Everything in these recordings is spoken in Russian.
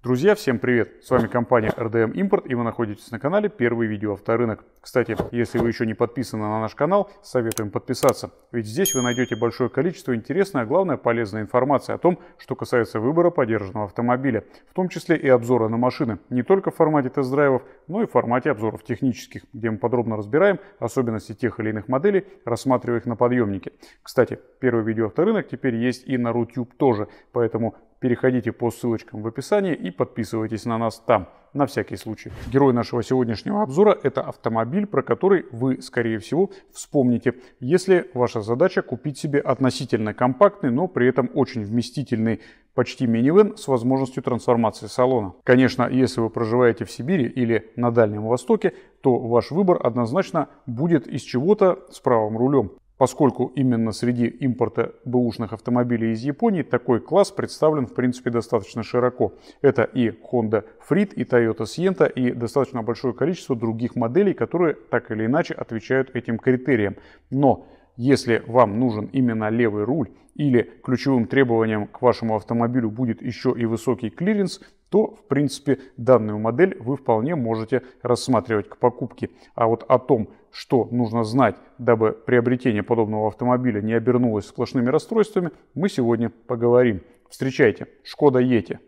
Друзья, всем привет! С вами компания RDM Import и вы находитесь на канале Первый видео авторынок. Кстати, если вы еще не подписаны на наш канал, советуем подписаться, ведь здесь вы найдете большое количество интересной, а главное полезной информации о том, что касается выбора подержанного автомобиля, в том числе и обзора на машины, не только в формате тест-драйвов, но и в формате обзоров технических, где мы подробно разбираем особенности тех или иных моделей, рассматривая их на подъемнике. Кстати, Первый видео авторынок теперь есть и на Рутюб тоже, поэтому Переходите по ссылочкам в описании и подписывайтесь на нас там, на всякий случай. Герой нашего сегодняшнего обзора – это автомобиль, про который вы, скорее всего, вспомните, если ваша задача купить себе относительно компактный, но при этом очень вместительный почти минивэн с возможностью трансформации салона. Конечно, если вы проживаете в Сибири или на Дальнем Востоке, то ваш выбор однозначно будет из чего-то с правым рулем поскольку именно среди импорта бэушных автомобилей из Японии такой класс представлен в принципе достаточно широко. Это и Honda Freed, и Toyota Sienta, и достаточно большое количество других моделей, которые так или иначе отвечают этим критериям. Но если вам нужен именно левый руль или ключевым требованием к вашему автомобилю будет еще и высокий клиренс, то, в принципе, данную модель вы вполне можете рассматривать к покупке. А вот о том, что нужно знать, дабы приобретение подобного автомобиля не обернулось сплошными расстройствами, мы сегодня поговорим. Встречайте, Шкода Ете.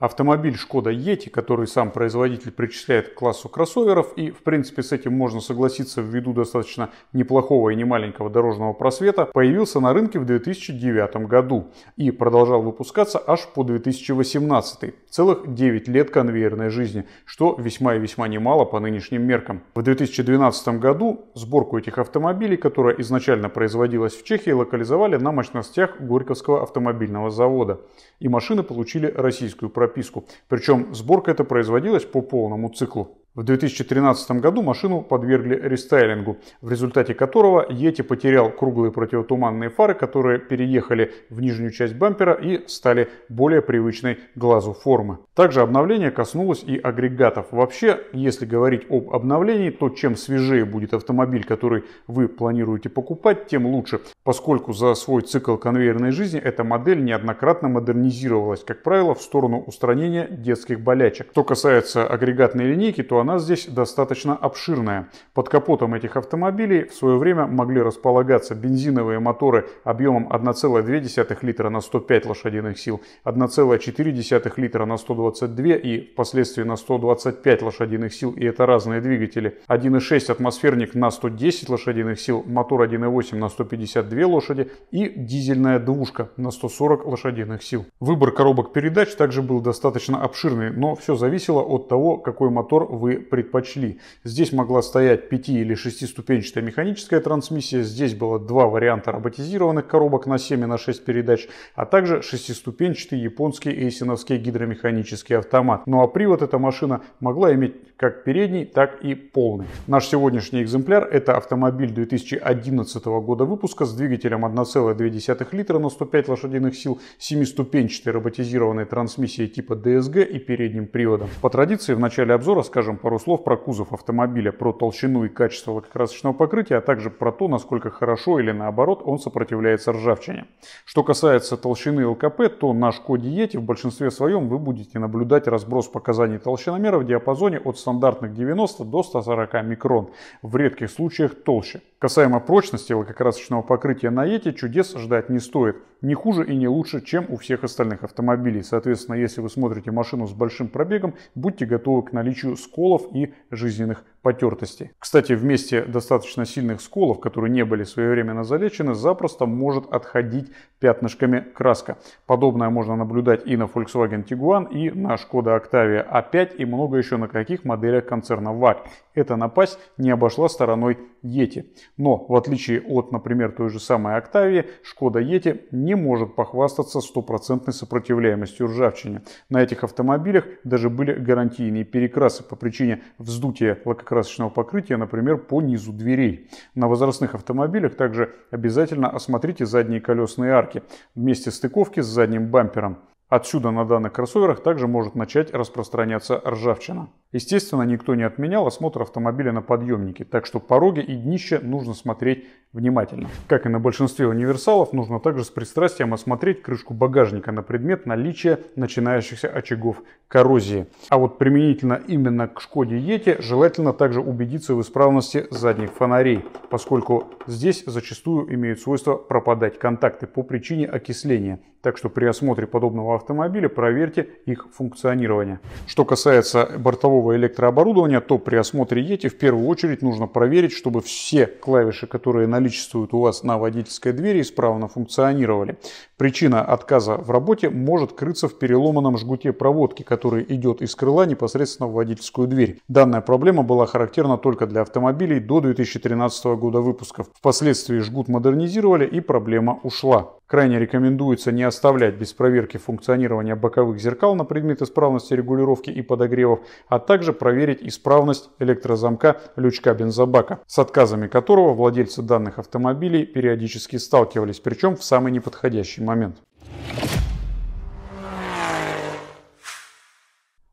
автомобиль Шкода Yeti, который сам производитель причисляет к классу кроссоверов, и в принципе с этим можно согласиться ввиду достаточно неплохого и немаленького дорожного просвета, появился на рынке в 2009 году и продолжал выпускаться аж по 2018, целых 9 лет конвейерной жизни, что весьма и весьма немало по нынешним меркам. В 2012 году сборку этих автомобилей, которая изначально производилась в Чехии, локализовали на мощностях Горьковского автомобильного завода, и машины получили российскую прописку прописку. Причем сборка эта производилась по полному циклу. В 2013 году машину подвергли рестайлингу, в результате которого Yeti потерял круглые противотуманные фары, которые переехали в нижнюю часть бампера и стали более привычной глазу формы. Также обновление коснулось и агрегатов. Вообще, если говорить об обновлении, то чем свежее будет автомобиль, который вы планируете покупать, тем лучше поскольку за свой цикл конвейерной жизни эта модель неоднократно модернизировалась, как правило, в сторону устранения детских болячек. Что касается агрегатной линейки, то она здесь достаточно обширная. Под капотом этих автомобилей в свое время могли располагаться бензиновые моторы объемом 1,2 литра на 105 лошадиных сил, 1,4 литра на 122 и впоследствии на 125 лошадиных сил, и это разные двигатели, 1,6 атмосферник на 110 лошадиных сил, мотор 1,8 на 150 две лошади и дизельная двушка на 140 лошадиных сил. Выбор коробок передач также был достаточно обширный, но все зависело от того, какой мотор вы предпочли. Здесь могла стоять 5 или 6-ступенчатая механическая трансмиссия, здесь было два варианта роботизированных коробок на 7 и на 6 передач, а также 6-ступенчатый японский эйсиновский гидромеханический автомат. Ну а привод эта машина могла иметь как передний, так и полный. Наш сегодняшний экземпляр это автомобиль 2011 года выпуска с двигателем 1,2 литра на 105 лошадиных сил, семиступенчатой роботизированной трансмиссией типа DSG и передним приводом. По традиции в начале обзора скажем пару слов про кузов автомобиля, про толщину и качество лакокрасочного покрытия, а также про то, насколько хорошо или наоборот он сопротивляется ржавчине. Что касается толщины ЛКП, то на Шкоде Ети в большинстве своем вы будете наблюдать разброс показаний толщиномера в диапазоне от стандартных 90 до 140 микрон, в редких случаях толще. Касаемо прочности лакокрасочного покрытия на Yeti, чудес ждать не стоит. Не хуже и не лучше, чем у всех остальных автомобилей. Соответственно, если вы смотрите машину с большим пробегом, будьте готовы к наличию сколов и жизненных потертостей. Кстати, вместе достаточно сильных сколов, которые не были своевременно залечены, запросто может отходить пятнышками краска. Подобное можно наблюдать и на Volkswagen Tiguan, и на Skoda Octavia A5, и много еще на каких моделях концерна VAG. Эта напасть не обошла стороной Yeti. Но в отличие от, например, той же самой Октавии, Шкода Yeti не может похвастаться стопроцентной сопротивляемостью ржавчине. На этих автомобилях даже были гарантийные перекрасы по причине вздутия лакокрасочного покрытия, например, по низу дверей. На возрастных автомобилях также обязательно осмотрите задние колесные арки вместе стыковки с задним бампером. Отсюда на данных кроссоверах также может начать распространяться ржавчина. Естественно, никто не отменял осмотр автомобиля на подъемнике, так что пороги и днище нужно смотреть внимательно. Как и на большинстве универсалов, нужно также с пристрастием осмотреть крышку багажника на предмет наличия начинающихся очагов коррозии. А вот применительно именно к Шкоде Йете желательно также убедиться в исправности задних фонарей, поскольку здесь зачастую имеют свойство пропадать контакты по причине окисления так что при осмотре подобного автомобиля проверьте их функционирование. Что касается бортового электрооборудования, то при осмотре Yeti в первую очередь нужно проверить, чтобы все клавиши, которые наличествуют у вас на водительской двери, исправно функционировали. Причина отказа в работе может крыться в переломанном жгуте проводки, который идет из крыла непосредственно в водительскую дверь. Данная проблема была характерна только для автомобилей до 2013 года выпусков. Впоследствии жгут модернизировали и проблема ушла. Крайне рекомендуется не оставлять без проверки функционирования боковых зеркал на предмет исправности регулировки и подогревов, а также проверить исправность электрозамка лючка бензобака, с отказами которого владельцы данных автомобилей периодически сталкивались, причем в самый неподходящий момент момент.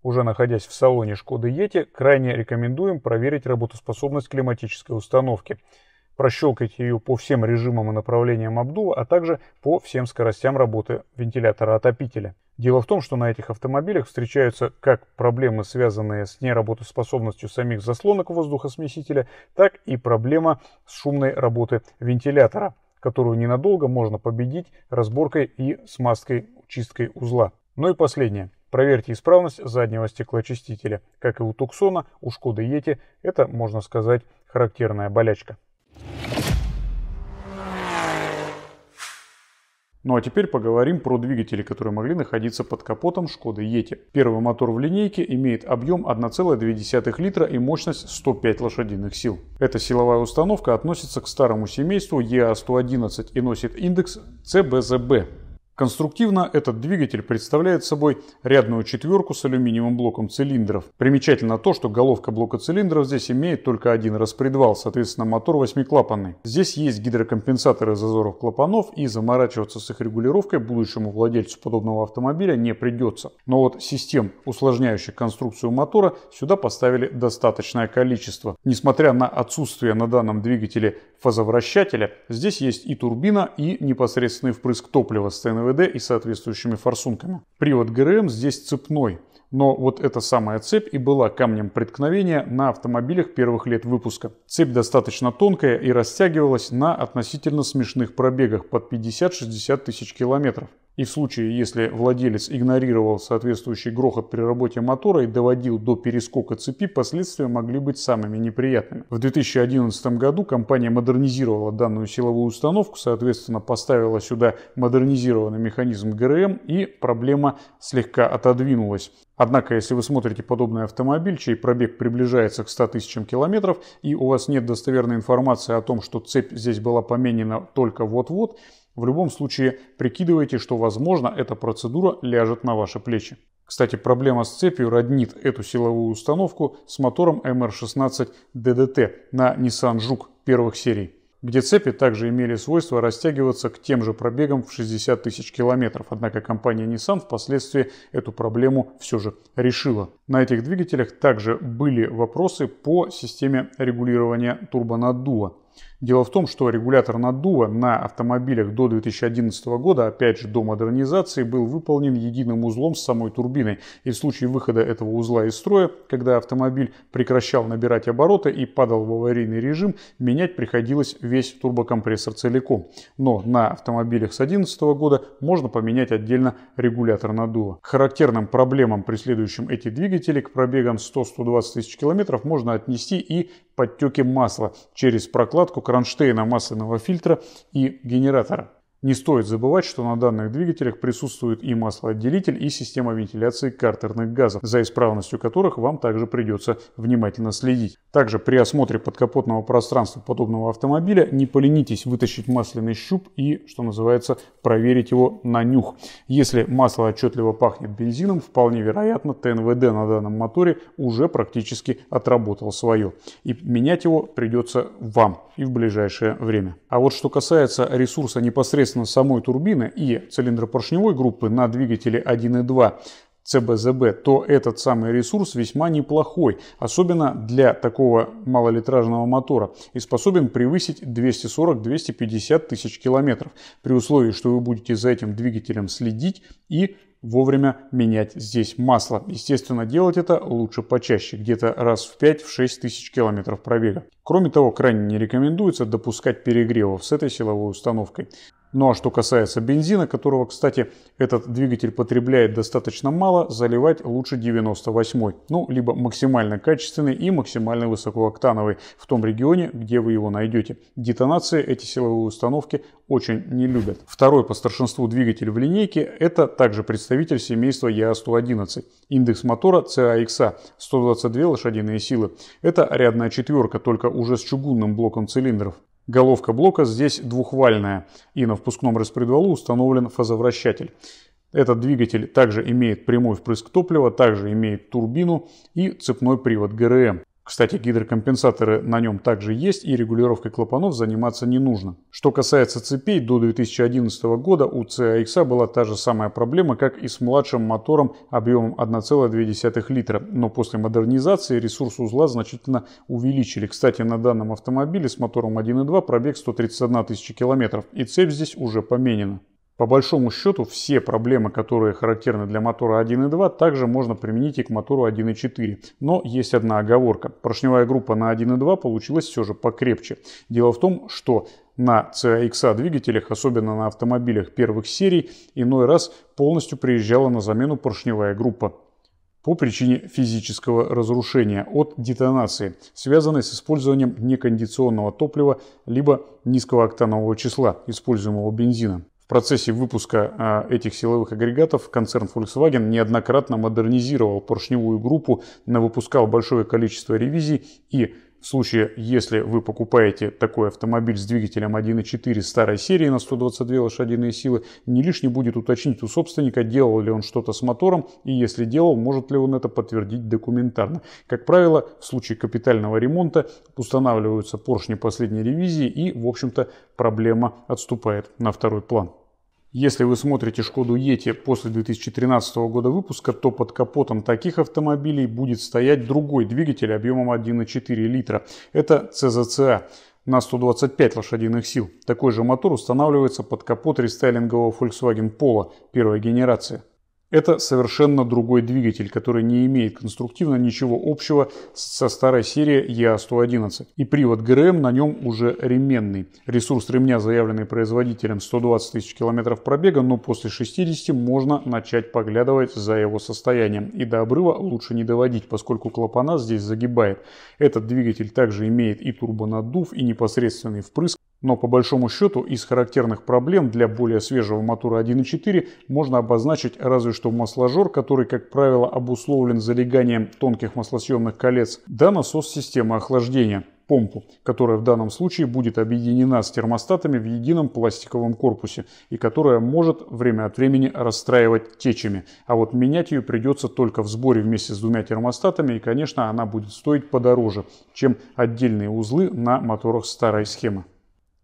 Уже находясь в салоне Шкоды Ети, крайне рекомендуем проверить работоспособность климатической установки. Прощелкайте ее по всем режимам и направлениям обдува, а также по всем скоростям работы вентилятора-отопителя. Дело в том, что на этих автомобилях встречаются как проблемы, связанные с неработоспособностью самих заслонок воздухосмесителя, так и проблема с шумной работы вентилятора – которую ненадолго можно победить разборкой и смазкой чисткой узла. Ну и последнее. Проверьте исправность заднего стеклоочистителя. Как и у Туксона, у Шкода Йети это, можно сказать, характерная болячка. Ну а теперь поговорим про двигатели, которые могли находиться под капотом Шкоды Ети. Первый мотор в линейке имеет объем 1,2 литра и мощность 105 лошадиных сил. Эта силовая установка относится к старому семейству EA111 а и носит индекс CBZB. Конструктивно этот двигатель представляет собой рядную четверку с алюминиевым блоком цилиндров. Примечательно то, что головка блока цилиндров здесь имеет только один распредвал, соответственно мотор восьмиклапанный. Здесь есть гидрокомпенсаторы зазоров клапанов и заморачиваться с их регулировкой будущему владельцу подобного автомобиля не придется. Но вот систем, усложняющих конструкцию мотора, сюда поставили достаточное количество. Несмотря на отсутствие на данном двигателе фазовращателя. Здесь есть и турбина, и непосредственный впрыск топлива с ЦНВД и соответствующими форсунками. Привод ГРМ здесь цепной. Но вот эта самая цепь и была камнем преткновения на автомобилях первых лет выпуска. Цепь достаточно тонкая и растягивалась на относительно смешных пробегах под 50-60 тысяч километров. И в случае, если владелец игнорировал соответствующий грохот при работе мотора и доводил до перескока цепи, последствия могли быть самыми неприятными. В 2011 году компания модернизировала данную силовую установку, соответственно, поставила сюда модернизированный механизм ГРМ и проблема слегка отодвинулась. Однако, если вы смотрите подобный автомобиль, чей пробег приближается к 100 тысячам километров, и у вас нет достоверной информации о том, что цепь здесь была поменена только вот-вот, в любом случае, прикидывайте, что, возможно, эта процедура ляжет на ваши плечи. Кстати, проблема с цепью роднит эту силовую установку с мотором MR16 DDT на Nissan Juke первых серий, где цепи также имели свойство растягиваться к тем же пробегам в 60 тысяч километров, однако компания Nissan впоследствии эту проблему все же решила. На этих двигателях также были вопросы по системе регулирования турбонаддува Дело в том, что регулятор наддува на автомобилях до 2011 года, опять же до модернизации, был выполнен единым узлом с самой турбиной. И в случае выхода этого узла из строя, когда автомобиль прекращал набирать обороты и падал в аварийный режим, менять приходилось весь турбокомпрессор целиком. Но на автомобилях с 2011 года можно поменять отдельно регулятор наддува. К характерным проблемам, преследующим эти двигатели, к пробегам 100-120 тысяч километров, можно отнести и подтеки масла через прокладку кронштейна масляного фильтра и генератора. Не стоит забывать, что на данных двигателях присутствует и маслоотделитель, и система вентиляции картерных газов, за исправностью которых вам также придется внимательно следить. Также при осмотре подкапотного пространства подобного автомобиля не поленитесь вытащить масляный щуп и, что называется, проверить его на нюх. Если масло отчетливо пахнет бензином, вполне вероятно ТНВД на данном моторе уже практически отработал свое. И менять его придется вам и в ближайшее время. А вот что касается ресурса непосредственно непосредственно самой турбины и цилиндропоршневой группы на двигателе 1.2 ЦБЗБ, то этот самый ресурс весьма неплохой, особенно для такого малолитражного мотора, и способен превысить 240-250 тысяч километров, при условии, что вы будете за этим двигателем следить и вовремя менять здесь масло. Естественно, делать это лучше почаще, где-то раз в 5-6 тысяч километров пробега. Кроме того, крайне не рекомендуется допускать перегревов с этой силовой установкой. Ну а что касается бензина, которого, кстати, этот двигатель потребляет достаточно мало, заливать лучше 98 ну либо максимально качественный и максимально высокооктановый в том регионе, где вы его найдете. Детонации эти силовые установки очень не любят. Второй по старшинству двигатель в линейке – это также представитель семейства ЯА-111. Индекс мотора CAXA а а – 122 лошадиные силы. Это рядная четверка, только уже с чугунным блоком цилиндров. Головка блока здесь двухвальная, и на впускном распредвалу установлен фазовращатель. Этот двигатель также имеет прямой впрыск топлива, также имеет турбину и цепной привод ГРМ. Кстати, гидрокомпенсаторы на нем также есть и регулировкой клапанов заниматься не нужно. Что касается цепей, до 2011 года у CAX а была та же самая проблема, как и с младшим мотором объемом 1,2 литра, но после модернизации ресурс узла значительно увеличили. Кстати, на данном автомобиле с мотором 1.2 пробег 131 тысяча километров и цепь здесь уже поменена. По большому счету все проблемы, которые характерны для мотора 1.2, также можно применить и к мотору 1.4. Но есть одна оговорка. Поршневая группа на 1.2 получилась все же покрепче. Дело в том, что на CX а а двигателях, особенно на автомобилях первых серий, иной раз полностью приезжала на замену поршневая группа по причине физического разрушения от детонации, связанной с использованием некондиционного топлива либо низкого октанового числа используемого бензина. В процессе выпуска а, этих силовых агрегатов концерн Volkswagen неоднократно модернизировал поршневую группу, выпускал большое количество ревизий и в случае, если вы покупаете такой автомобиль с двигателем 1.4 старой серии на 122 лошадиные силы, не лишне будет уточнить у собственника, делал ли он что-то с мотором, и если делал, может ли он это подтвердить документарно. Как правило, в случае капитального ремонта устанавливаются поршни последней ревизии, и, в общем-то, проблема отступает на второй план. Если вы смотрите Шкоду Ете после 2013 года выпуска, то под капотом таких автомобилей будет стоять другой двигатель объемом 1,4 литра. Это CZCA на 125 лошадиных сил. Такой же мотор устанавливается под капот рестайлингового Volkswagen Polo первой генерации. Это совершенно другой двигатель, который не имеет конструктивно ничего общего со старой серией EA111. И привод ГРМ на нем уже ременный. Ресурс ремня, заявленный производителем, 120 тысяч километров пробега, но после 60 можно начать поглядывать за его состоянием. И до обрыва лучше не доводить, поскольку клапана здесь загибает. Этот двигатель также имеет и турбонаддув, и непосредственный впрыск, но по большому счету из характерных проблем для более свежего мотора 1.4 можно обозначить разве что масложор, который, как правило, обусловлен залеганием тонких маслосъемных колец, да насос системы охлаждения помпу, которая в данном случае будет объединена с термостатами в едином пластиковом корпусе и которая может время от времени расстраивать течами. А вот менять ее придется только в сборе вместе с двумя термостатами и, конечно, она будет стоить подороже, чем отдельные узлы на моторах старой схемы.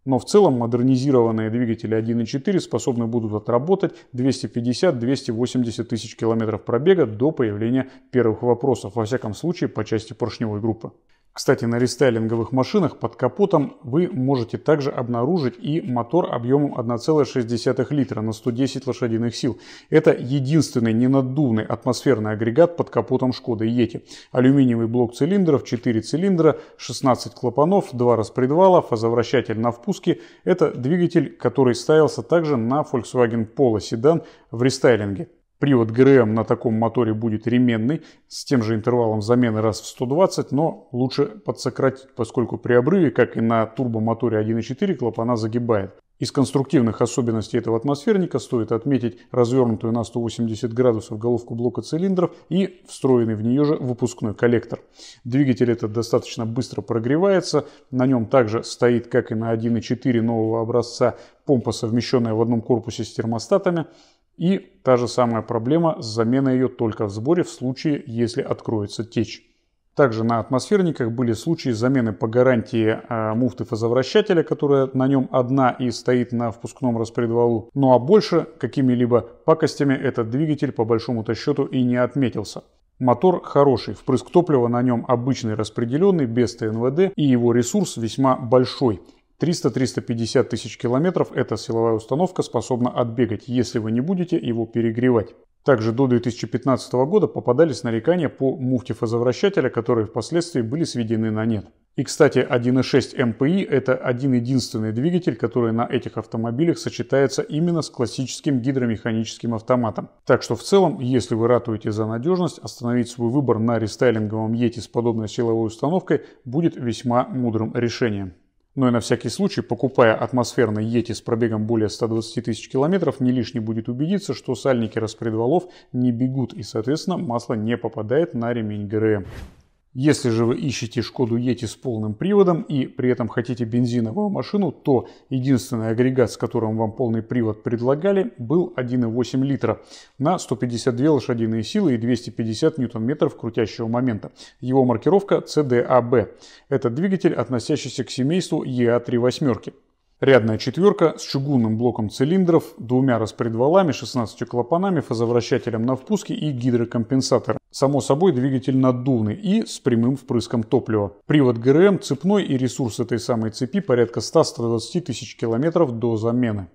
Но в целом модернизированные двигатели 1.4 способны будут отработать 250-280 тысяч километров пробега до появления первых вопросов, во всяком случае по части поршневой группы. Кстати, на рестайлинговых машинах под капотом вы можете также обнаружить и мотор объемом 1,6 литра на 110 лошадиных сил. Это единственный ненаддувный атмосферный агрегат под капотом Шкода Йети. Алюминиевый блок цилиндров, 4 цилиндра, 16 клапанов, 2 распредвала, фазовращатель на впуске. Это двигатель, который ставился также на Volkswagen Polo седан в рестайлинге. Привод ГРМ на таком моторе будет ременный, с тем же интервалом замены раз в 120, но лучше подсократить, поскольку при обрыве, как и на турбомоторе 1.4, клапана загибает. Из конструктивных особенностей этого атмосферника стоит отметить развернутую на 180 градусов головку блока цилиндров и встроенный в нее же выпускной коллектор. Двигатель этот достаточно быстро прогревается, на нем также стоит, как и на 1.4 нового образца, помпа, совмещенная в одном корпусе с термостатами. И та же самая проблема с заменой ее только в сборе в случае, если откроется течь. Также на атмосферниках были случаи замены по гарантии а, муфты фазовращателя, которая на нем одна и стоит на впускном распредвалу. Ну а больше какими-либо пакостями этот двигатель по большому-то счету и не отметился. Мотор хороший, впрыск топлива на нем обычный распределенный, без ТНВД, и его ресурс весьма большой. 300-350 тысяч километров эта силовая установка способна отбегать, если вы не будете его перегревать. Также до 2015 года попадались нарекания по муфте фазовращателя, которые впоследствии были сведены на нет. И, кстати, 1.6 MPI это один единственный двигатель, который на этих автомобилях сочетается именно с классическим гидромеханическим автоматом. Так что в целом, если вы ратуете за надежность, остановить свой выбор на рестайлинговом Yeti с подобной силовой установкой будет весьма мудрым решением но ну и на всякий случай, покупая атмосферный Йети с пробегом более 120 тысяч километров, не лишне будет убедиться, что сальники распредвалов не бегут и, соответственно, масло не попадает на ремень ГРМ. Если же вы ищете Шкоду Ети с полным приводом и при этом хотите бензиновую машину, то единственный агрегат, с которым вам полный привод предлагали, был 1,8 литра на 152 лошадиные силы и 250 ньютон-метров крутящего момента. Его маркировка CDAB. А Это двигатель, относящийся к семейству ea 3 а восьмерки Рядная четверка с чугунным блоком цилиндров, двумя распредвалами, 16 клапанами, фазовращателем на впуске и гидрокомпенсатором. Само собой двигатель наддувный и с прямым впрыском топлива. Привод ГРМ цепной и ресурс этой самой цепи порядка 100 120 тысяч километров до замены.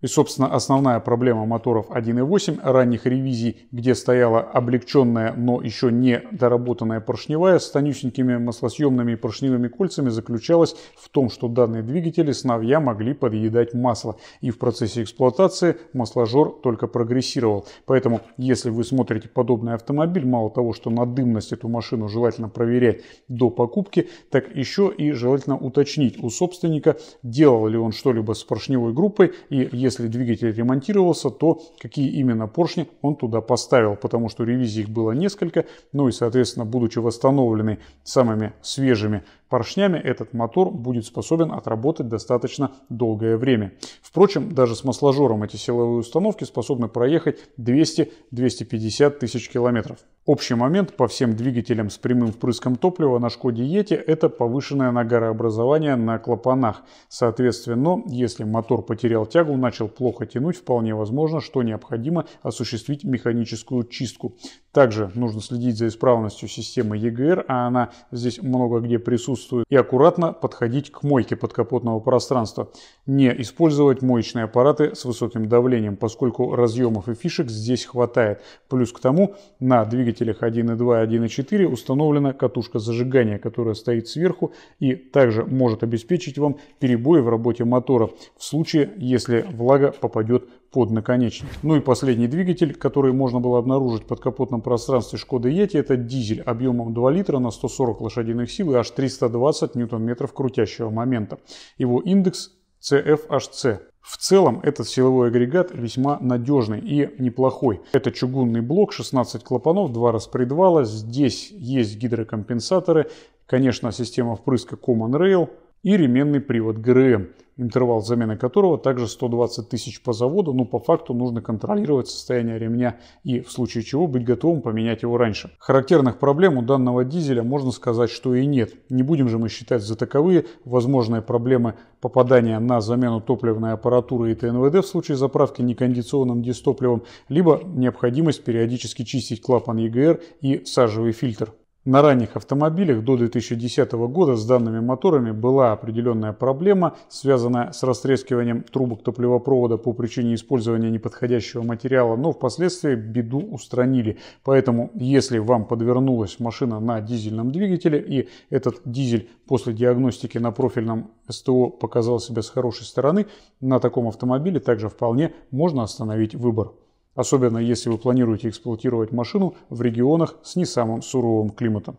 И, собственно, основная проблема моторов 1.8 ранних ревизий, где стояла облегченная, но еще не доработанная поршневая с тонюсенькими маслосъемными и поршневыми кольцами, заключалась в том, что данные двигатели сновья могли подъедать масло. И в процессе эксплуатации масложор только прогрессировал. Поэтому, если вы смотрите подобный автомобиль, мало того, что на дымность эту машину желательно проверять до покупки, так еще и желательно уточнить у собственника, делал ли он что-либо с поршневой группой и если если двигатель ремонтировался, то какие именно поршни он туда поставил, потому что ревизий их было несколько, ну и, соответственно, будучи восстановлены самыми свежими Поршнями этот мотор будет способен отработать достаточно долгое время. Впрочем, даже с масложором эти силовые установки способны проехать 200-250 тысяч километров. Общий момент по всем двигателям с прямым впрыском топлива на Шкоде Йети – это повышенное нагарообразование на клапанах. Соответственно, если мотор потерял тягу, начал плохо тянуть, вполне возможно, что необходимо осуществить механическую чистку. Также нужно следить за исправностью системы EGR, а она здесь много где присутствует, и аккуратно подходить к мойке подкапотного пространства. Не использовать моечные аппараты с высоким давлением, поскольку разъемов и фишек здесь хватает. Плюс к тому на двигателях 1.2 и 1.4 установлена катушка зажигания, которая стоит сверху и также может обеспечить вам перебои в работе мотора в случае, если влага попадет под наконечник. Ну и последний двигатель, который можно было обнаружить под капотном пространстве Шкоды Ети, это дизель объемом 2 литра на 140 лошадиных сил и аж 320 ньютон-метров крутящего момента. Его индекс CFHC. В целом этот силовой агрегат весьма надежный и неплохой. Это чугунный блок, 16 клапанов, два распредвала, здесь есть гидрокомпенсаторы, конечно система впрыска Common Rail и ременный привод ГРМ интервал замены которого также 120 тысяч по заводу, но по факту нужно контролировать состояние ремня и в случае чего быть готовым поменять его раньше. Характерных проблем у данного дизеля можно сказать, что и нет. Не будем же мы считать за таковые возможные проблемы попадания на замену топливной аппаратуры и ТНВД в случае заправки некондиционным дистопливом, либо необходимость периодически чистить клапан ЕГР и сажевый фильтр. На ранних автомобилях до 2010 года с данными моторами была определенная проблема, связанная с растрескиванием трубок топливопровода по причине использования неподходящего материала, но впоследствии беду устранили. Поэтому, если вам подвернулась машина на дизельном двигателе и этот дизель после диагностики на профильном СТО показал себя с хорошей стороны, на таком автомобиле также вполне можно остановить выбор особенно если вы планируете эксплуатировать машину в регионах с не самым суровым климатом.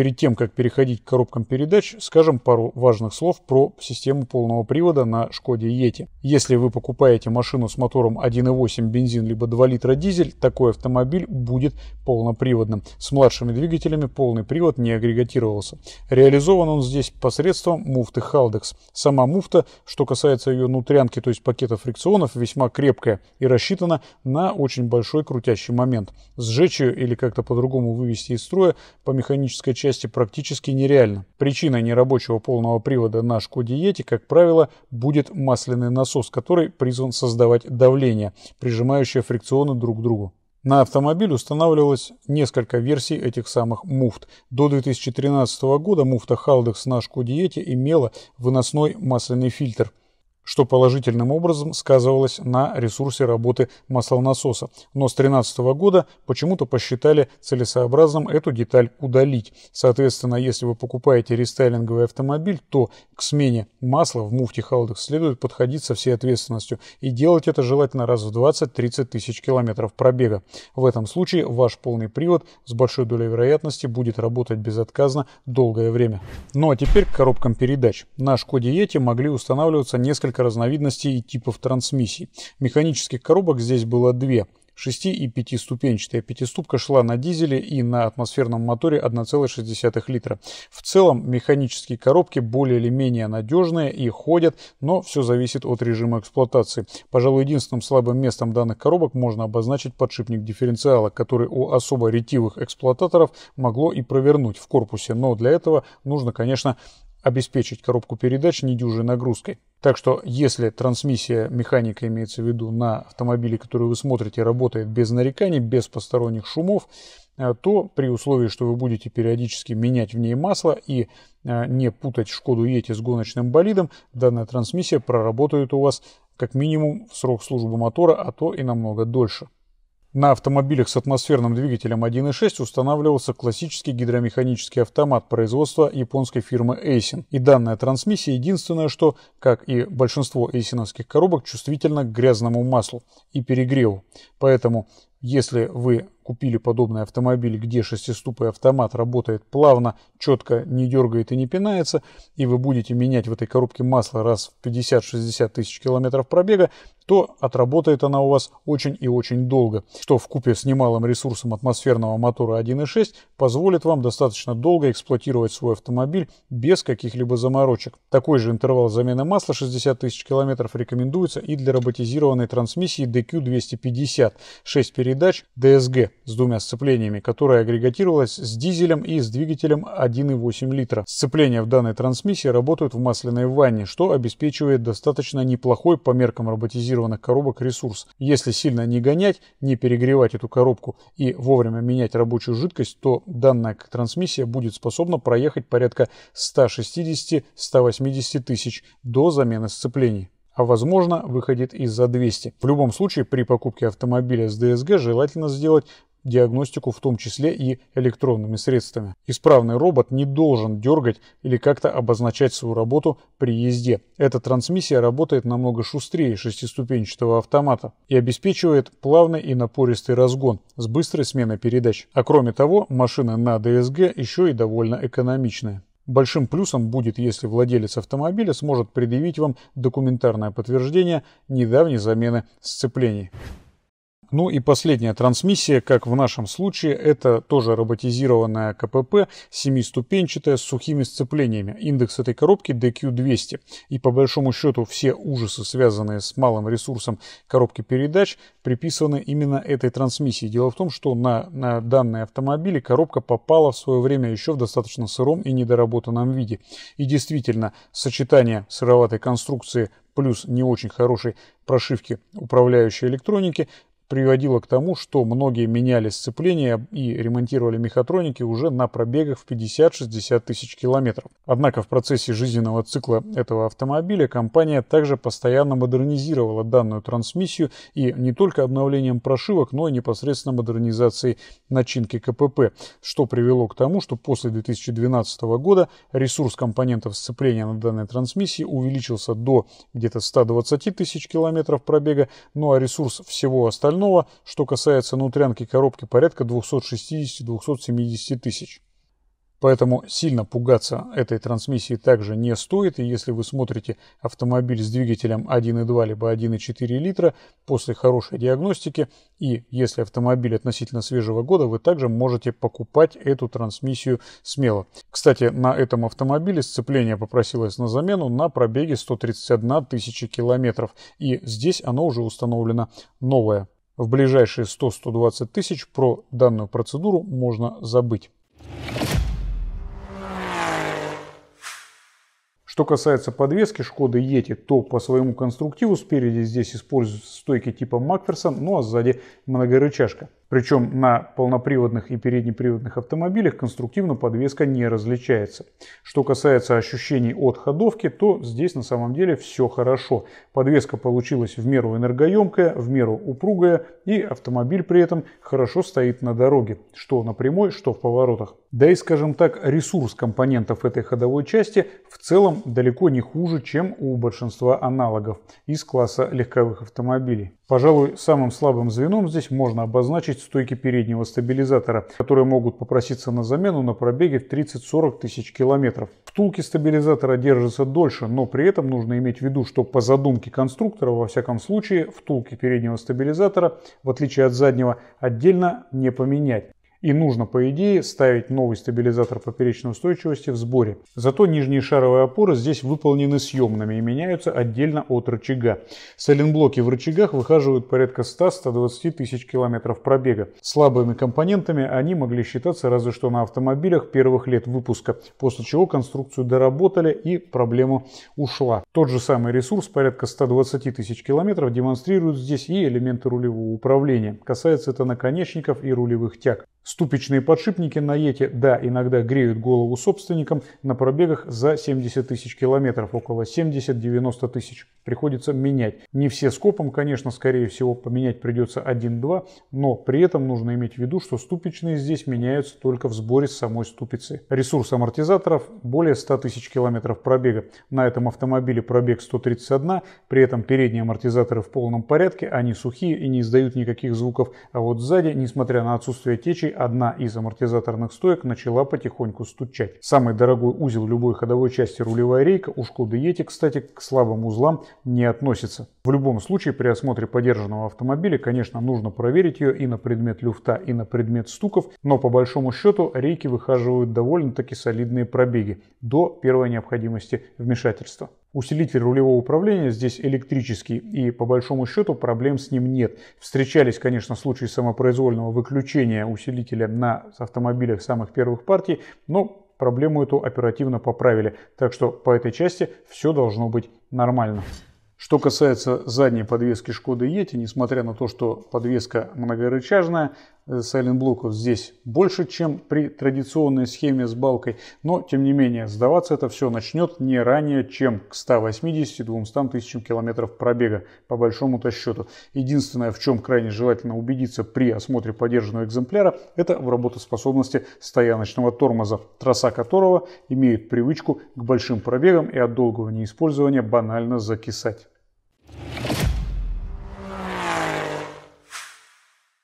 Перед тем, как переходить к коробкам передач, скажем пару важных слов про систему полного привода на Шкоде Ети. Если вы покупаете машину с мотором 1.8 бензин либо 2 литра дизель, такой автомобиль будет полноприводным. С младшими двигателями полный привод не агрегатировался. Реализован он здесь посредством муфты Haldex. Сама муфта, что касается ее нутрянки, то есть пакета фрикционов, весьма крепкая и рассчитана на очень большой крутящий момент. Сжечь ее или как-то по-другому вывести из строя по механической части части практически нереально. Причиной нерабочего полного привода на Шкоде-Йети, как правило, будет масляный насос, который призван создавать давление, прижимающее фрикционы друг к другу. На автомобиль устанавливалось несколько версий этих самых муфт. До 2013 года муфта Haldex на Шкоде-Йети имела выносной масляный фильтр – что положительным образом сказывалось на ресурсе работы маслонасоса. Но с 2013 года почему-то посчитали целесообразным эту деталь удалить. Соответственно, если вы покупаете рестайлинговый автомобиль, то к смене масла в муфте халдах следует подходить со всей ответственностью и делать это желательно раз в 20-30 тысяч километров пробега. В этом случае ваш полный привод с большой долей вероятности будет работать безотказно долгое время. Ну а теперь к коробкам передач. На Шкоде Йети могли устанавливаться несколько десятка разновидностей и типов трансмиссий. Механических коробок здесь было две – 6 и 5 ступенчатая. Пятиступка шла на дизеле и на атмосферном моторе 1,6 литра. В целом механические коробки более или менее надежные и ходят, но все зависит от режима эксплуатации. Пожалуй, единственным слабым местом данных коробок можно обозначить подшипник дифференциала, который у особо ретивых эксплуататоров могло и провернуть в корпусе, но для этого нужно, конечно, обеспечить коробку передач недюжей нагрузкой. Так что, если трансмиссия механика имеется в виду на автомобиле, который вы смотрите, работает без нареканий, без посторонних шумов, э, то при условии, что вы будете периодически менять в ней масло и э, не путать Шкоду Йети с гоночным болидом, данная трансмиссия проработает у вас как минимум в срок службы мотора, а то и намного дольше. На автомобилях с атмосферным двигателем 1.6 устанавливался классический гидромеханический автомат производства японской фирмы Эйсин. И данная трансмиссия единственное, что, как и большинство эйсиновских коробок, чувствительна к грязному маслу и перегреву. Поэтому, если вы купили подобный автомобиль, где шестиступый автомат работает плавно, четко, не дергает и не пинается, и вы будете менять в этой коробке масло раз в 50-60 тысяч километров пробега, то отработает она у вас очень и очень долго, что в купе с немалым ресурсом атмосферного мотора 1.6 позволит вам достаточно долго эксплуатировать свой автомобиль без каких-либо заморочек. Такой же интервал замены масла 60 тысяч километров рекомендуется и для роботизированной трансмиссии DQ250, 6 передач DSG с двумя сцеплениями, которая агрегатировалась с дизелем и с двигателем 1.8 литра. Сцепления в данной трансмиссии работают в масляной ванне, что обеспечивает достаточно неплохой по меркам роботизированной зафиксированных коробок ресурс. Если сильно не гонять, не перегревать эту коробку и вовремя менять рабочую жидкость, то данная трансмиссия будет способна проехать порядка 160-180 тысяч до замены сцеплений а возможно выходит и за 200. В любом случае при покупке автомобиля с ДСГ желательно сделать диагностику в том числе и электронными средствами. Исправный робот не должен дергать или как-то обозначать свою работу при езде. Эта трансмиссия работает намного шустрее шестиступенчатого автомата и обеспечивает плавный и напористый разгон с быстрой сменой передач. А кроме того, машина на ДСГ еще и довольно экономичная. Большим плюсом будет, если владелец автомобиля сможет предъявить вам документарное подтверждение недавней замены сцеплений. Ну и последняя трансмиссия, как в нашем случае, это тоже роботизированная КПП, семиступенчатая с сухими сцеплениями. Индекс этой коробки DQ200. И по большому счету все ужасы, связанные с малым ресурсом коробки передач, приписаны именно этой трансмиссии. Дело в том, что на, на данные автомобили коробка попала в свое время еще в достаточно сыром и недоработанном виде. И действительно, сочетание сыроватой конструкции плюс не очень хорошей прошивки управляющей электроники приводило к тому, что многие меняли сцепление и ремонтировали мехатроники уже на пробегах в 50-60 тысяч километров. Однако в процессе жизненного цикла этого автомобиля компания также постоянно модернизировала данную трансмиссию и не только обновлением прошивок, но и непосредственно модернизацией начинки КПП, что привело к тому, что после 2012 года ресурс компонентов сцепления на данной трансмиссии увеличился до где-то 120 тысяч километров пробега, ну а ресурс всего остального остального, что касается нутрянки коробки, порядка 260-270 тысяч. Поэтому сильно пугаться этой трансмиссии также не стоит, и если вы смотрите автомобиль с двигателем 1.2 либо 1.4 литра после хорошей диагностики, и если автомобиль относительно свежего года, вы также можете покупать эту трансмиссию смело. Кстати, на этом автомобиле сцепление попросилось на замену на пробеге 131 тысячи километров, и здесь оно уже установлено новое в ближайшие 100-120 тысяч про данную процедуру можно забыть. Что касается подвески Шкоды Yeti, то по своему конструктиву спереди здесь используются стойки типа Макферсон, ну а сзади многорычажка. Причем на полноприводных и переднеприводных автомобилях конструктивно подвеска не различается. Что касается ощущений от ходовки, то здесь на самом деле все хорошо. Подвеска получилась в меру энергоемкая, в меру упругая и автомобиль при этом хорошо стоит на дороге, что на прямой, что в поворотах. Да и, скажем так, ресурс компонентов этой ходовой части в целом далеко не хуже, чем у большинства аналогов из класса легковых автомобилей. Пожалуй, самым слабым звеном здесь можно обозначить площадь стойки переднего стабилизатора, которые могут попроситься на замену на пробеге в 30-40 тысяч километров. Втулки стабилизатора держатся дольше, но при этом нужно иметь в виду, что по задумке конструктора, во всяком случае, втулки переднего стабилизатора, в отличие от заднего, отдельно не поменять. И нужно, по идее, ставить новый стабилизатор поперечной устойчивости в сборе. Зато нижние шаровые опоры здесь выполнены съемными и меняются отдельно от рычага. Сайлентблоки в рычагах выхаживают порядка 100-120 тысяч километров пробега. Слабыми компонентами они могли считаться разве что на автомобилях первых лет выпуска, после чего конструкцию доработали и проблема ушла. Тот же самый ресурс, порядка 120 тысяч километров, демонстрируют здесь и элементы рулевого управления. Касается это наконечников и рулевых тяг. Ступичные подшипники на Ете, да, иногда греют голову собственникам на пробегах за 70 тысяч километров, около 70-90 тысяч. Приходится менять. Не все скопом, конечно, скорее всего, поменять придется 1-2, но при этом нужно иметь в виду, что ступичные здесь меняются только в сборе с самой ступицы. Ресурс амортизаторов более 100 тысяч километров пробега. На этом автомобиле пробег 131, при этом передние амортизаторы в полном порядке, они сухие и не издают никаких звуков, а вот сзади, несмотря на отсутствие течи, одна из амортизаторных стоек начала потихоньку стучать. Самый дорогой узел любой ходовой части рулевая рейка у Шкоды Yeti, кстати, к слабым узлам не относится. В любом случае при осмотре подержанного автомобиля, конечно, нужно проверить ее и на предмет люфта, и на предмет стуков, но по большому счету рейки выхаживают довольно-таки солидные пробеги до первой необходимости вмешательства. Усилитель рулевого управления здесь электрический, и по большому счету проблем с ним нет. Встречались, конечно, случаи самопроизвольного выключения усилителя на автомобилях самых первых партий, но проблему эту оперативно поправили. Так что по этой части все должно быть нормально. Что касается задней подвески Шкоды Ети, несмотря на то, что подвеска многорычажная, Э, Silent блоков здесь больше, чем при традиционной схеме с балкой, но тем не менее сдаваться это все начнет не ранее, чем к 180-200 тысячам километров пробега по большому-то счету. Единственное, в чем крайне желательно убедиться при осмотре подержанного экземпляра, это в работоспособности стояночного тормоза, троса которого имеет привычку к большим пробегам и от долгого неиспользования банально закисать.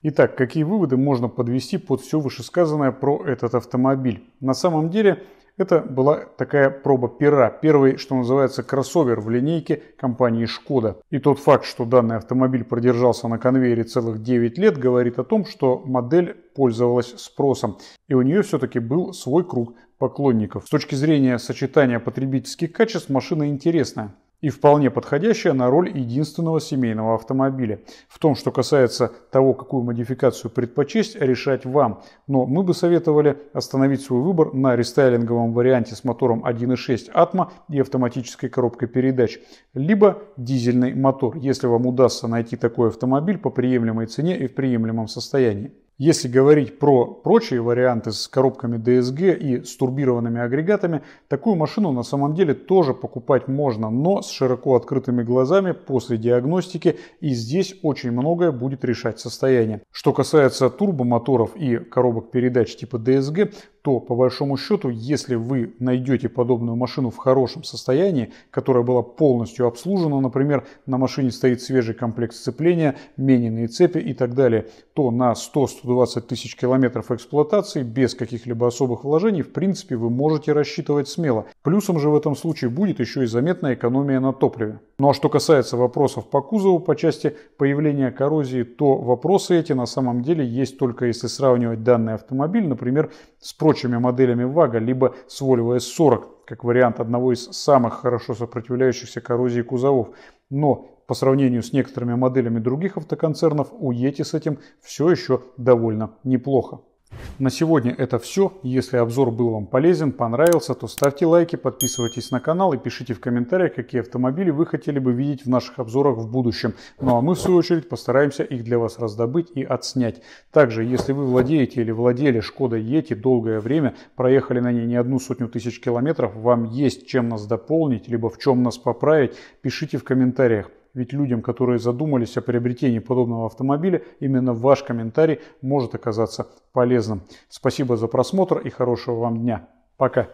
Итак, какие выводы можно подвести под все вышесказанное про этот автомобиль? На самом деле, это была такая проба пера, первый, что называется, кроссовер в линейке компании Шкода. И тот факт, что данный автомобиль продержался на конвейере целых 9 лет, говорит о том, что модель пользовалась спросом. И у нее все-таки был свой круг поклонников. С точки зрения сочетания потребительских качеств машина интересная и вполне подходящая на роль единственного семейного автомобиля. В том, что касается того, какую модификацию предпочесть, решать вам. Но мы бы советовали остановить свой выбор на рестайлинговом варианте с мотором 1.6 Атма и автоматической коробкой передач, либо дизельный мотор, если вам удастся найти такой автомобиль по приемлемой цене и в приемлемом состоянии. Если говорить про прочие варианты с коробками DSG и с турбированными агрегатами, такую машину на самом деле тоже покупать можно, но с широко открытыми глазами после диагностики и здесь очень многое будет решать состояние. Что касается турбомоторов и коробок передач типа DSG, то по большому счету, если вы найдете подобную машину в хорошем состоянии, которая была полностью обслужена, например, на машине стоит свежий комплект сцепления, мененные цепи и так далее, то на 100-120 тысяч километров эксплуатации без каких-либо особых вложений, в принципе, вы можете рассчитывать смело. Плюсом же в этом случае будет еще и заметная экономия на топливе. Ну а что касается вопросов по кузову по части появления коррозии, то вопросы эти на самом деле есть только если сравнивать данный автомобиль, например, с прочими моделями ВАГа, либо с Volvo S40, как вариант одного из самых хорошо сопротивляющихся коррозии кузовов. Но по сравнению с некоторыми моделями других автоконцернов у Yeti с этим все еще довольно неплохо. На сегодня это все. Если обзор был вам полезен, понравился, то ставьте лайки, подписывайтесь на канал и пишите в комментариях, какие автомобили вы хотели бы видеть в наших обзорах в будущем. Ну а мы в свою очередь постараемся их для вас раздобыть и отснять. Также, если вы владеете или владели Шкода Ети долгое время, проехали на ней не одну сотню тысяч километров, вам есть чем нас дополнить, либо в чем нас поправить, пишите в комментариях. Ведь людям, которые задумались о приобретении подобного автомобиля, именно ваш комментарий может оказаться полезным. Спасибо за просмотр и хорошего вам дня. Пока!